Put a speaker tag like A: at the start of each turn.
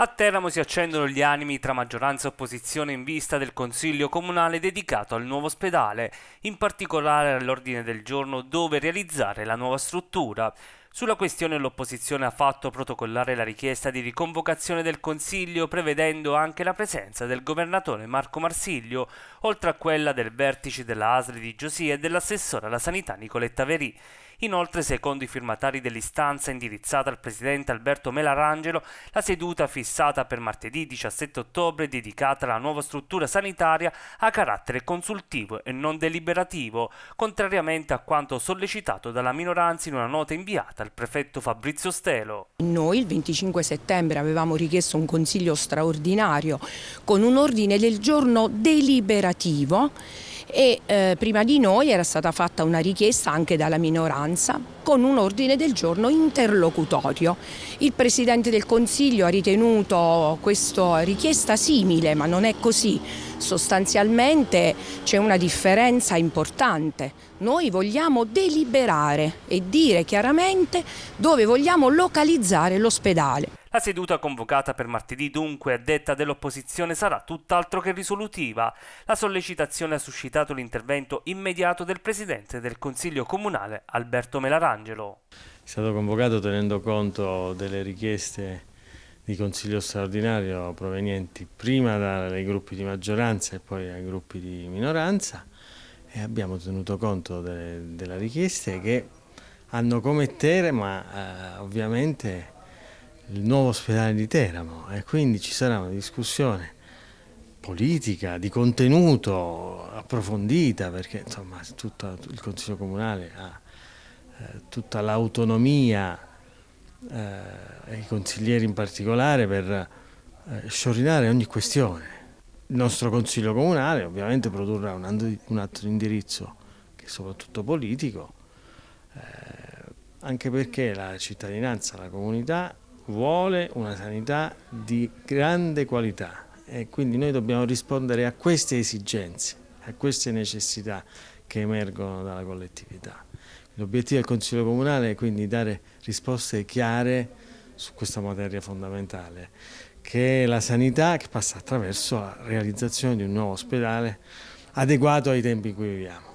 A: A Teramo si accendono gli animi tra maggioranza e opposizione in vista del Consiglio Comunale dedicato al nuovo ospedale, in particolare all'ordine del giorno dove realizzare la nuova struttura. Sulla questione l'opposizione ha fatto protocollare la richiesta di riconvocazione del Consiglio prevedendo anche la presenza del governatore Marco Marsiglio, oltre a quella del vertice della ASRI di Giosia e dell'assessore alla sanità Nicoletta Verì. Inoltre, secondo i firmatari dell'istanza indirizzata al presidente Alberto Melarangelo, la seduta fissata per martedì 17 ottobre è dedicata alla nuova struttura sanitaria ha carattere consultivo e non deliberativo, contrariamente a quanto sollecitato dalla minoranza in una nota inviata carta il prefetto Fabrizio Stelo.
B: Noi il 25 settembre avevamo richiesto un consiglio straordinario con un ordine del giorno deliberativo e eh, prima di noi era stata fatta una richiesta anche dalla minoranza con un ordine del giorno interlocutorio. Il Presidente del Consiglio ha ritenuto questa richiesta simile, ma non è così. Sostanzialmente c'è una differenza importante. Noi vogliamo deliberare e dire chiaramente dove vogliamo localizzare l'ospedale. La
A: seduta convocata per martedì dunque, a detta dell'opposizione, sarà tutt'altro che risolutiva. La sollecitazione ha suscitato l'intervento immediato del Presidente del Consiglio Comunale, Alberto Melarangelo. È
C: stato convocato tenendo conto delle richieste di consiglio straordinario provenienti prima dai gruppi di maggioranza e poi dai gruppi di minoranza e abbiamo tenuto conto delle, delle richieste che hanno come tema eh, ovviamente il nuovo ospedale di Teramo e quindi ci sarà una discussione politica, di contenuto approfondita perché insomma tutto il Consiglio Comunale ha eh, tutta l'autonomia eh, e i consiglieri in particolare per eh, sciorinare ogni questione. Il nostro Consiglio Comunale ovviamente produrrà un, un atto di indirizzo che è soprattutto politico eh, anche perché la cittadinanza, la comunità vuole una sanità di grande qualità e quindi noi dobbiamo rispondere a queste esigenze, a queste necessità che emergono dalla collettività. L'obiettivo del Consiglio Comunale è quindi dare risposte chiare su questa materia fondamentale, che è la sanità che passa attraverso la realizzazione di un nuovo ospedale adeguato ai tempi in cui viviamo.